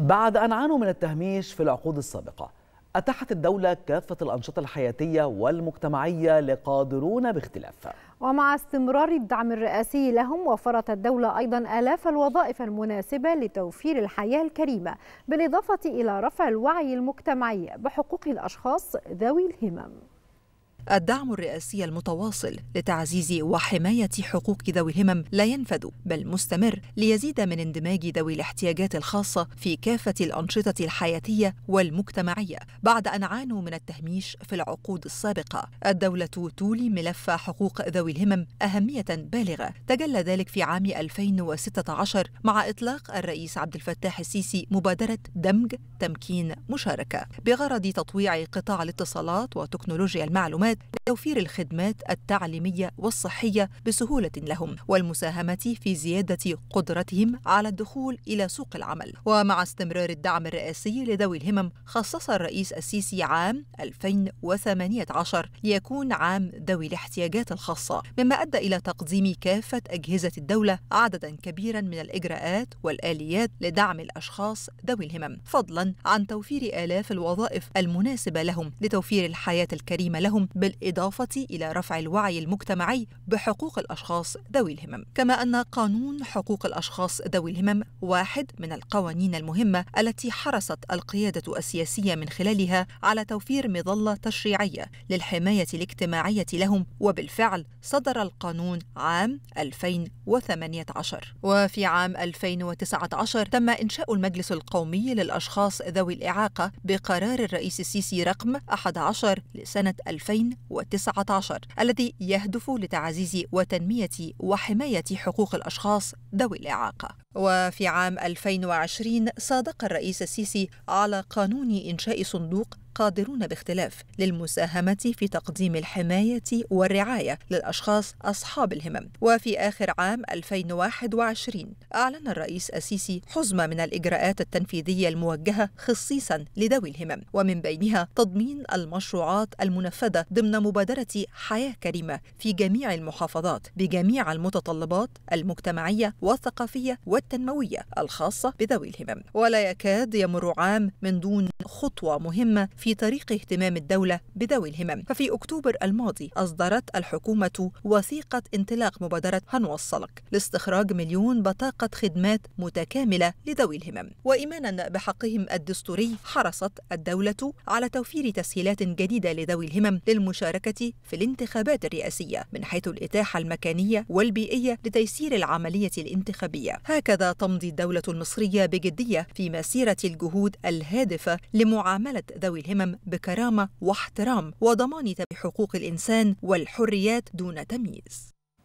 بعد أن عانوا من التهميش في العقود السابقة أتاحت الدولة كافة الأنشطة الحياتية والمجتمعية لقادرون باختلاف ومع استمرار الدعم الرئاسي لهم وفرت الدولة أيضا آلاف الوظائف المناسبة لتوفير الحياة الكريمة بالإضافة إلى رفع الوعي المجتمعي بحقوق الأشخاص ذوي الهمم الدعم الرئاسي المتواصل لتعزيز وحماية حقوق ذوي الهمم لا ينفد بل مستمر ليزيد من اندماج ذوي الاحتياجات الخاصة في كافة الأنشطة الحياتية والمجتمعية بعد أن عانوا من التهميش في العقود السابقة الدولة تولي ملف حقوق ذوي الهمم أهمية بالغة تجلى ذلك في عام 2016 مع إطلاق الرئيس عبد الفتاح السيسي مبادرة دمج تمكين مشاركة بغرض تطويع قطاع الاتصالات وتكنولوجيا المعلومات لتوفير الخدمات التعليمية والصحية بسهولة لهم والمساهمة في زيادة قدرتهم على الدخول إلى سوق العمل ومع استمرار الدعم الرئاسي لذوي الهمم خصص الرئيس السيسي عام 2018 ليكون عام ذوي الاحتياجات الخاصة مما أدى إلى تقديم كافة أجهزة الدولة عددا كبيرا من الإجراءات والآليات لدعم الأشخاص ذوي الهمم فضلا عن توفير آلاف الوظائف المناسبة لهم لتوفير الحياة الكريمة لهم بالإضافة إلى رفع الوعي المجتمعي بحقوق الأشخاص ذوي الهمم كما أن قانون حقوق الأشخاص ذوي الهمم واحد من القوانين المهمة التي حرصت القيادة السياسية من خلالها على توفير مظلة تشريعية للحماية الاجتماعية لهم وبالفعل صدر القانون عام 2018 وفي عام 2019 تم إنشاء المجلس القومي للأشخاص ذوي الإعاقة بقرار الرئيس السيسي رقم 11 لسنة 2000 2019 الذي يهدف لتعزيز وتنمية وحماية حقوق الأشخاص ذوي الإعاقة وفي عام 2020 صادق الرئيس السيسي على قانون إنشاء صندوق قادرون باختلاف للمساهمة في تقديم الحماية والرعاية للأشخاص أصحاب الهمم وفي آخر عام 2021 أعلن الرئيس السيسي حزمة من الإجراءات التنفيذية الموجهة خصيصا لذوي الهمم ومن بينها تضمين المشروعات المنفذة ضمن مبادرة حياة كريمة في جميع المحافظات بجميع المتطلبات المجتمعية والثقافية والتنموية الخاصة بذوي الهمم ولا يكاد يمر عام من دون خطوة مهمة في في طريق اهتمام الدولة بذوي الهمم ففي أكتوبر الماضي أصدرت الحكومة وثيقة انطلاق مبادرة هنوصلك لاستخراج مليون بطاقة خدمات متكاملة لذوي الهمم وإيمانا بحقهم الدستوري حرصت الدولة على توفير تسهيلات جديدة لذوي الهمم للمشاركة في الانتخابات الرئاسية من حيث الإتاحة المكانية والبيئية لتيسير العملية الانتخابية هكذا تمضي الدولة المصرية بجدية في مسيرة الجهود الهادفة لمعاملة ذوي الهمم القمم بكرامة واحترام وضمان حقوق الإنسان والحريات دون تمييز